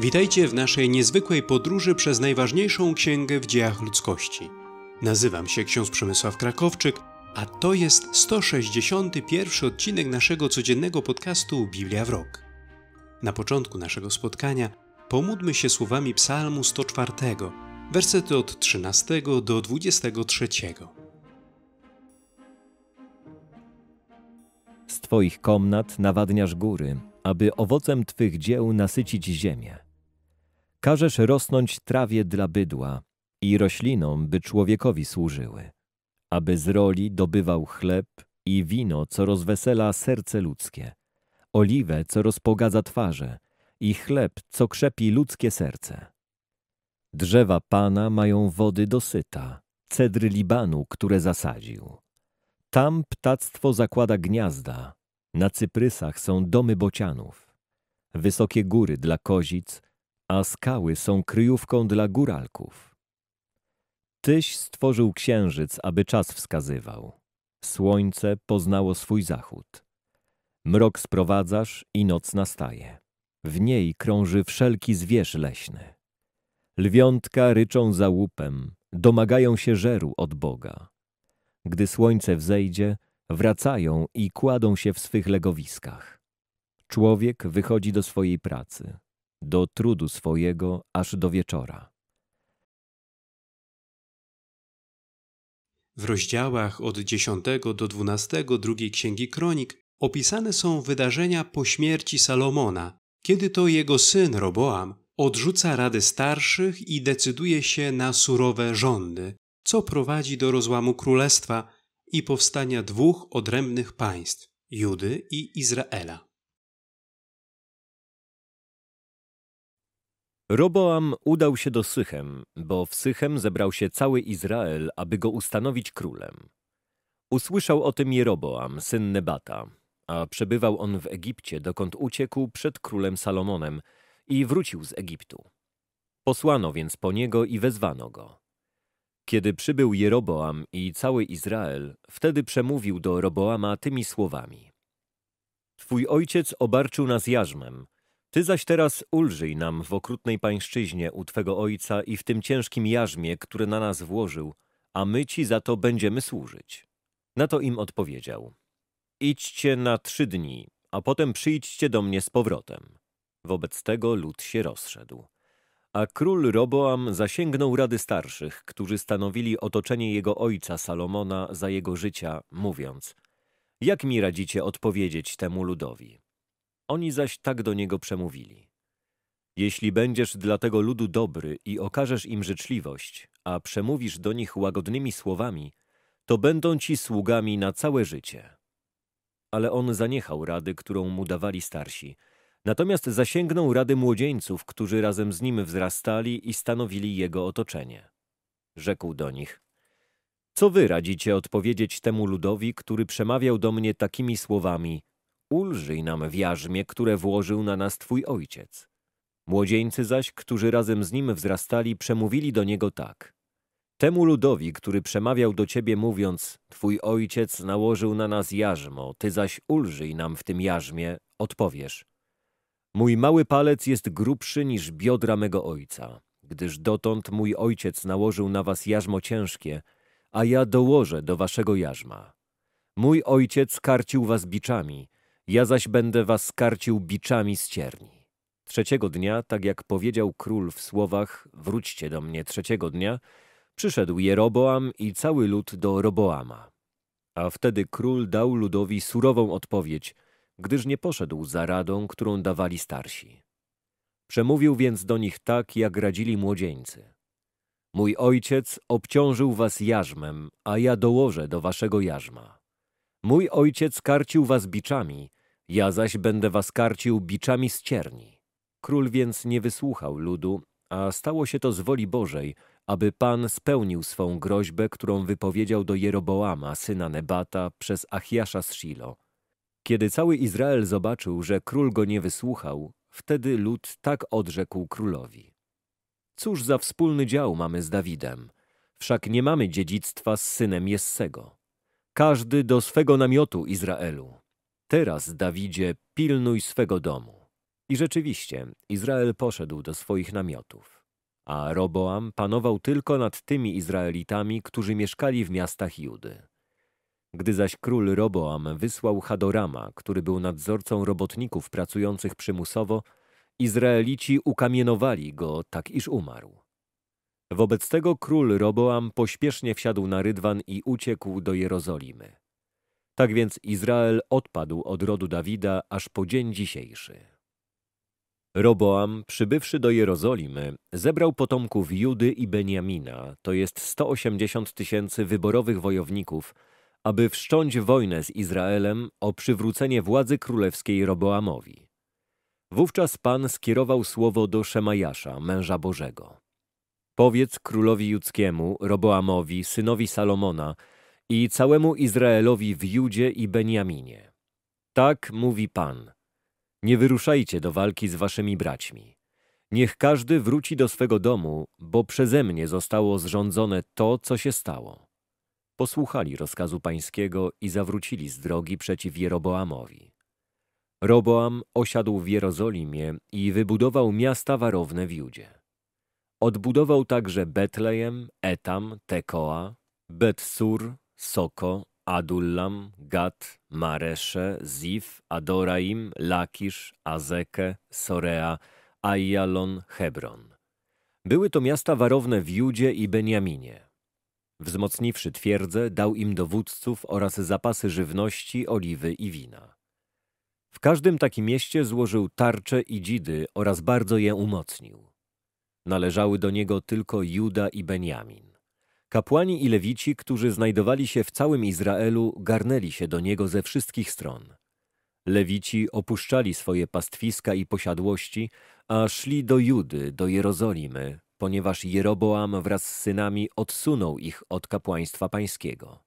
Witajcie w naszej niezwykłej podróży przez najważniejszą księgę w dziejach ludzkości. Nazywam się ksiądz Przemysław Krakowczyk, a to jest 161 odcinek naszego codziennego podcastu Biblia w Rok. Na początku naszego spotkania pomódmy się słowami Psalmu 104, wersety od 13 do 23. Z Twoich komnat nawadniasz góry, aby owocem Twych dzieł nasycić ziemię. Każesz rosnąć trawie dla bydła i roślinom, by człowiekowi służyły, aby z roli dobywał chleb i wino, co rozwesela serce ludzkie, oliwę, co rozpogadza twarze i chleb, co krzepi ludzkie serce. Drzewa Pana mają wody dosyta, cedry Libanu, które zasadził. Tam ptactwo zakłada gniazda, na cyprysach są domy bocianów. Wysokie góry dla kozic a skały są kryjówką dla góralków. Tyś stworzył księżyc, aby czas wskazywał. Słońce poznało swój zachód. Mrok sprowadzasz i noc nastaje. W niej krąży wszelki zwierz leśny. Lwiątka ryczą za łupem, domagają się żeru od Boga. Gdy słońce wzejdzie, wracają i kładą się w swych legowiskach. Człowiek wychodzi do swojej pracy do trudu swojego aż do wieczora. W rozdziałach od 10 do 12 drugiej księgi kronik opisane są wydarzenia po śmierci Salomona, kiedy to jego syn Roboam odrzuca rady starszych i decyduje się na surowe rządy, co prowadzi do rozłamu królestwa i powstania dwóch odrębnych państw Judy i Izraela. Roboam udał się do Sychem, bo w Sychem zebrał się cały Izrael, aby go ustanowić królem. Usłyszał o tym Jeroboam, syn Nebata, a przebywał on w Egipcie, dokąd uciekł przed królem Salomonem i wrócił z Egiptu. Posłano więc po niego i wezwano go. Kiedy przybył Jeroboam i cały Izrael, wtedy przemówił do Roboama tymi słowami. Twój ojciec obarczył nas jarzmem – ty zaś teraz ulżyj nam w okrutnej pańszczyźnie u Twego Ojca i w tym ciężkim jarzmie, który na nas włożył, a my Ci za to będziemy służyć. Na to im odpowiedział. Idźcie na trzy dni, a potem przyjdźcie do mnie z powrotem. Wobec tego lud się rozszedł. A król Roboam zasięgnął rady starszych, którzy stanowili otoczenie jego ojca Salomona za jego życia, mówiąc – Jak mi radzicie odpowiedzieć temu ludowi? Oni zaś tak do niego przemówili. Jeśli będziesz dla tego ludu dobry i okażesz im życzliwość, a przemówisz do nich łagodnymi słowami, to będą ci sługami na całe życie. Ale on zaniechał rady, którą mu dawali starsi, natomiast zasięgnął rady młodzieńców, którzy razem z nim wzrastali i stanowili jego otoczenie. Rzekł do nich, co wy radzicie odpowiedzieć temu ludowi, który przemawiał do mnie takimi słowami, ulżyj nam w jarzmie, które włożył na nas Twój Ojciec. Młodzieńcy zaś, którzy razem z nim wzrastali, przemówili do niego tak. Temu ludowi, który przemawiał do ciebie mówiąc, Twój Ojciec nałożył na nas jarzmo, Ty zaś ulżyj nam w tym jarzmie, odpowiesz. Mój mały palec jest grubszy niż biodra mego Ojca, gdyż dotąd mój Ojciec nałożył na was jarzmo ciężkie, a ja dołożę do waszego jarzma. Mój Ojciec karcił was biczami, ja zaś będę was karcił biczami z cierni. Trzeciego dnia, tak jak powiedział król w słowach, wróćcie do mnie trzeciego dnia, przyszedł Jeroboam i cały lud do Roboama. A wtedy król dał ludowi surową odpowiedź, gdyż nie poszedł za radą, którą dawali starsi. Przemówił więc do nich tak, jak radzili młodzieńcy. Mój ojciec obciążył was jarzmem, a ja dołożę do waszego jarzma. Mój ojciec karcił was biczami, ja zaś będę was karcił biczami z cierni. Król więc nie wysłuchał ludu, a stało się to z woli Bożej, aby Pan spełnił swą groźbę, którą wypowiedział do Jeroboama, syna Nebata, przez Achiasza z Shilo. Kiedy cały Izrael zobaczył, że król go nie wysłuchał, wtedy lud tak odrzekł królowi. Cóż za wspólny dział mamy z Dawidem? Wszak nie mamy dziedzictwa z synem Jessego. Każdy do swego namiotu Izraelu. Teraz, Dawidzie, pilnuj swego domu. I rzeczywiście, Izrael poszedł do swoich namiotów. A Roboam panował tylko nad tymi Izraelitami, którzy mieszkali w miastach Judy. Gdy zaś król Roboam wysłał Hadorama, który był nadzorcą robotników pracujących przymusowo, Izraelici ukamienowali go, tak iż umarł. Wobec tego król Roboam pośpiesznie wsiadł na rydwan i uciekł do Jerozolimy. Tak więc Izrael odpadł od rodu Dawida aż po dzień dzisiejszy. Roboam, przybywszy do Jerozolimy, zebrał potomków Judy i Beniamina, to jest 180 tysięcy wyborowych wojowników, aby wszcząć wojnę z Izraelem o przywrócenie władzy królewskiej Roboamowi. Wówczas Pan skierował słowo do Szemajasza, męża Bożego. Powiedz królowi judzkiemu, Roboamowi, synowi Salomona, i całemu Izraelowi w Judzie i Beniaminie. Tak mówi Pan. Nie wyruszajcie do walki z waszymi braćmi. Niech każdy wróci do swego domu, bo przeze mnie zostało zrządzone to, co się stało. Posłuchali rozkazu pańskiego i zawrócili z drogi przeciw Jeroboamowi. Roboam osiadł w Jerozolimie i wybudował miasta warowne w Judzie. Odbudował także Betlejem, Etam, Tekoa, Bet-Sur, Soko, Adullam, Gat, Maresze, Zif, Adoraim, Lakisz, Azeke, Sorea, Aijalon, Hebron. Były to miasta warowne w Judzie i Beniaminie. Wzmocniwszy twierdzę, dał im dowódców oraz zapasy żywności, oliwy i wina. W każdym takim mieście złożył tarcze i dzidy oraz bardzo je umocnił. Należały do niego tylko Juda i Beniamin. Kapłani i lewici, którzy znajdowali się w całym Izraelu, garnęli się do niego ze wszystkich stron. Lewici opuszczali swoje pastwiska i posiadłości, a szli do Judy, do Jerozolimy, ponieważ Jeroboam wraz z synami odsunął ich od kapłaństwa pańskiego.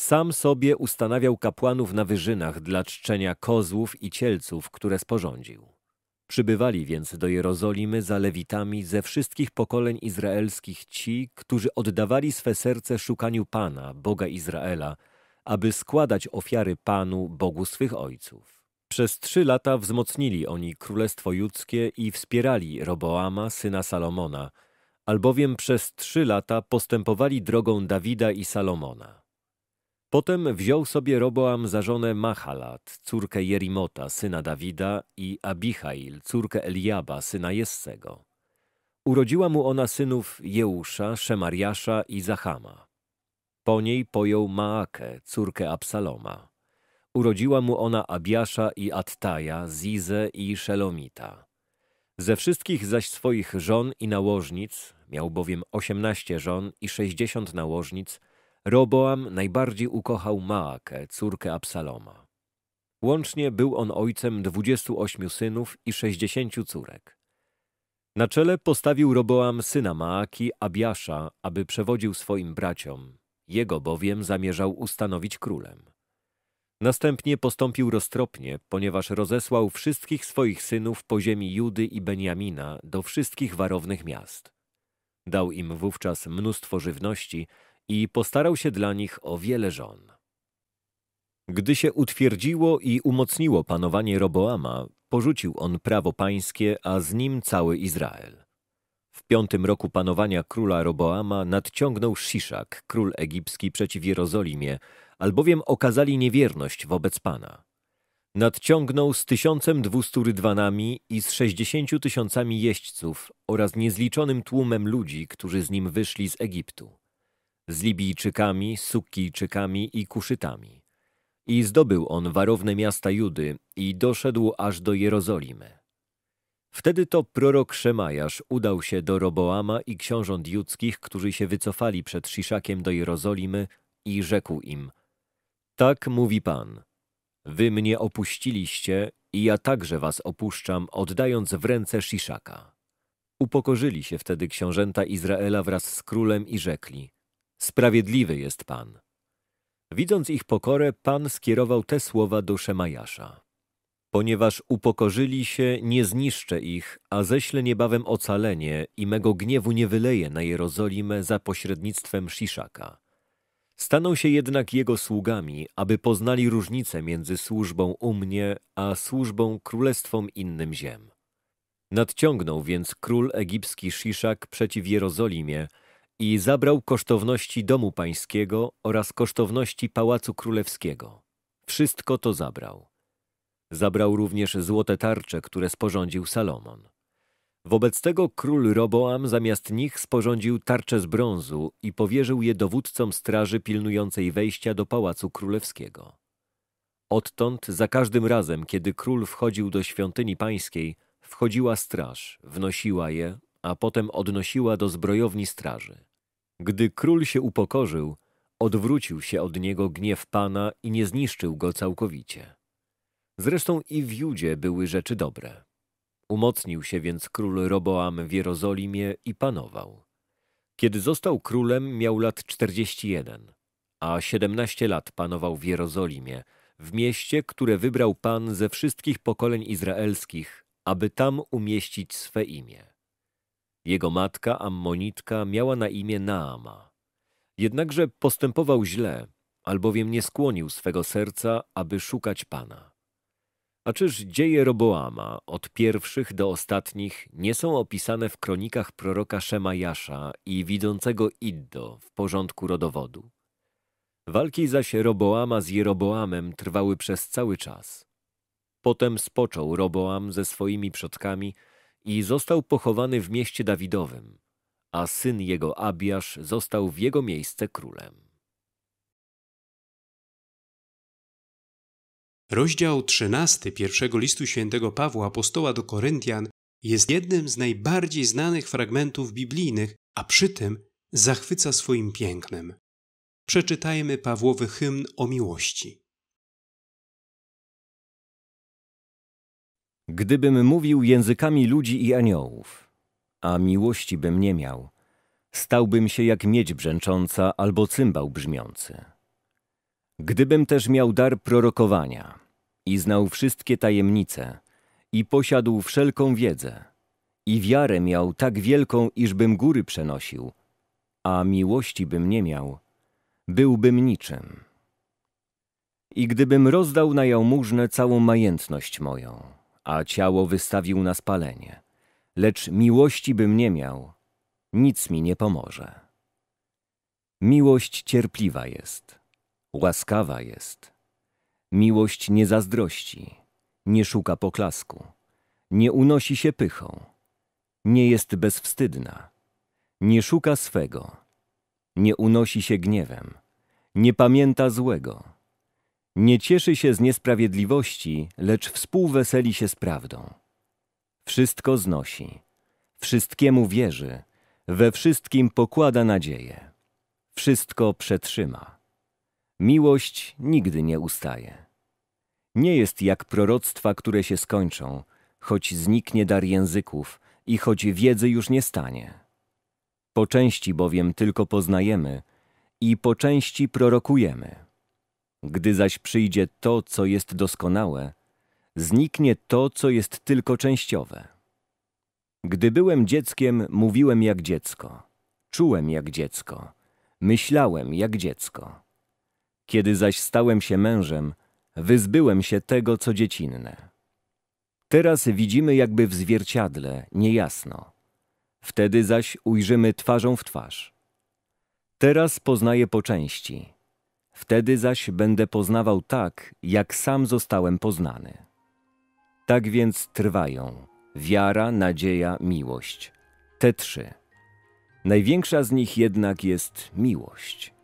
Sam sobie ustanawiał kapłanów na wyżynach dla czczenia kozłów i cielców, które sporządził. Przybywali więc do Jerozolimy za Lewitami ze wszystkich pokoleń izraelskich ci, którzy oddawali swe serce szukaniu Pana, Boga Izraela, aby składać ofiary Panu, Bogu swych ojców. Przez trzy lata wzmocnili oni królestwo judzkie i wspierali Roboama, syna Salomona, albowiem przez trzy lata postępowali drogą Dawida i Salomona. Potem wziął sobie Roboam za żonę Mahalat, córkę Jerimota, syna Dawida i Abichail, córkę Eliaba, syna Jessego. Urodziła mu ona synów Jeusza, Szemariasza i Zachama. Po niej pojął Maakę, córkę Absaloma. Urodziła mu ona Abiasza i Attaja, Zizę i Szelomita. Ze wszystkich zaś swoich żon i nałożnic, miał bowiem osiemnaście żon i sześćdziesiąt nałożnic, Roboam najbardziej ukochał Maakę, córkę Absaloma. Łącznie był on ojcem 28 synów i 60 córek. Na czele postawił Roboam syna Maaki, Abiasza, aby przewodził swoim braciom. Jego bowiem zamierzał ustanowić królem. Następnie postąpił roztropnie, ponieważ rozesłał wszystkich swoich synów po ziemi Judy i Beniamina do wszystkich warownych miast. Dał im wówczas mnóstwo żywności, i postarał się dla nich o wiele żon. Gdy się utwierdziło i umocniło panowanie Roboama, porzucił on prawo pańskie, a z nim cały Izrael. W piątym roku panowania króla Roboama nadciągnął Sziszak, król egipski przeciw Jerozolimie, albowiem okazali niewierność wobec Pana. Nadciągnął z tysiącem dwustu rydwanami i z sześćdziesięciu tysiącami jeźdźców oraz niezliczonym tłumem ludzi, którzy z nim wyszli z Egiptu z Libijczykami, Sukijczykami i Kuszytami. I zdobył on warowne miasta Judy i doszedł aż do Jerozolimy. Wtedy to prorok Szemajasz udał się do Roboama i książąt judzkich, którzy się wycofali przed Sziszakiem do Jerozolimy i rzekł im Tak mówi Pan, wy mnie opuściliście i ja także was opuszczam, oddając w ręce Sziszaka. Upokorzyli się wtedy książęta Izraela wraz z królem i rzekli Sprawiedliwy jest Pan. Widząc ich pokorę, Pan skierował te słowa do Szemajasza. Ponieważ upokorzyli się, nie zniszczę ich, a ześlę niebawem ocalenie i mego gniewu nie wyleję na Jerozolimę za pośrednictwem Sziszaka. Staną się jednak jego sługami, aby poznali różnicę między służbą u mnie, a służbą królestwom innym ziem. Nadciągnął więc król egipski Sziszak przeciw Jerozolimie, i zabrał kosztowności domu pańskiego oraz kosztowności pałacu królewskiego. Wszystko to zabrał. Zabrał również złote tarcze, które sporządził Salomon. Wobec tego król Roboam zamiast nich sporządził tarcze z brązu i powierzył je dowódcom straży pilnującej wejścia do pałacu królewskiego. Odtąd za każdym razem, kiedy król wchodził do świątyni pańskiej, wchodziła straż, wnosiła je, a potem odnosiła do zbrojowni straży. Gdy król się upokorzył, odwrócił się od niego gniew Pana i nie zniszczył go całkowicie. Zresztą i w Judzie były rzeczy dobre. Umocnił się więc król Roboam w Jerozolimie i panował. Kiedy został królem, miał lat 41, a 17 lat panował w Jerozolimie, w mieście, które wybrał Pan ze wszystkich pokoleń izraelskich, aby tam umieścić swe imię. Jego matka, Ammonitka, miała na imię Naama. Jednakże postępował źle, albowiem nie skłonił swego serca, aby szukać Pana. A czyż dzieje Roboama od pierwszych do ostatnich nie są opisane w kronikach proroka Szemajasza i widzącego Iddo w porządku rodowodu? Walki zaś Roboama z Jeroboamem trwały przez cały czas. Potem spoczął Roboam ze swoimi przodkami – i został pochowany w mieście Dawidowym, a syn jego Abiasz został w jego miejsce królem. Rozdział 13 pierwszego listu świętego Pawła apostoła do Koryntian jest jednym z najbardziej znanych fragmentów biblijnych, a przy tym zachwyca swoim pięknem. Przeczytajmy Pawłowy hymn o miłości. Gdybym mówił językami ludzi i aniołów, a miłości bym nie miał, stałbym się jak miedź brzęcząca albo cymbał brzmiący. Gdybym też miał dar prorokowania i znał wszystkie tajemnice i posiadł wszelką wiedzę i wiarę miał tak wielką, iżbym góry przenosił, a miłości bym nie miał, byłbym niczym. I gdybym rozdał na jałmużnę całą majętność moją – a ciało wystawił na spalenie. Lecz miłości bym nie miał, nic mi nie pomoże. Miłość cierpliwa jest, łaskawa jest. Miłość nie zazdrości, nie szuka poklasku, nie unosi się pychą, nie jest bezwstydna, nie szuka swego, nie unosi się gniewem, nie pamięta złego nie cieszy się z niesprawiedliwości, lecz współweseli się z prawdą. Wszystko znosi, wszystkiemu wierzy, we wszystkim pokłada nadzieję. Wszystko przetrzyma. Miłość nigdy nie ustaje. Nie jest jak proroctwa, które się skończą, choć zniknie dar języków i choć wiedzy już nie stanie. Po części bowiem tylko poznajemy i po części prorokujemy. Gdy zaś przyjdzie to, co jest doskonałe, zniknie to, co jest tylko częściowe. Gdy byłem dzieckiem, mówiłem jak dziecko, czułem jak dziecko, myślałem jak dziecko. Kiedy zaś stałem się mężem, wyzbyłem się tego, co dziecinne. Teraz widzimy jakby w zwierciadle, niejasno. Wtedy zaś ujrzymy twarzą w twarz. Teraz poznaję po części – Wtedy zaś będę poznawał tak, jak sam zostałem poznany. Tak więc trwają wiara, nadzieja, miłość. Te trzy. Największa z nich jednak jest miłość.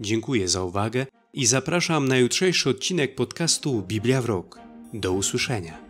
Dziękuję za uwagę i zapraszam na jutrzejszy odcinek podcastu Biblia w Rok. Do usłyszenia.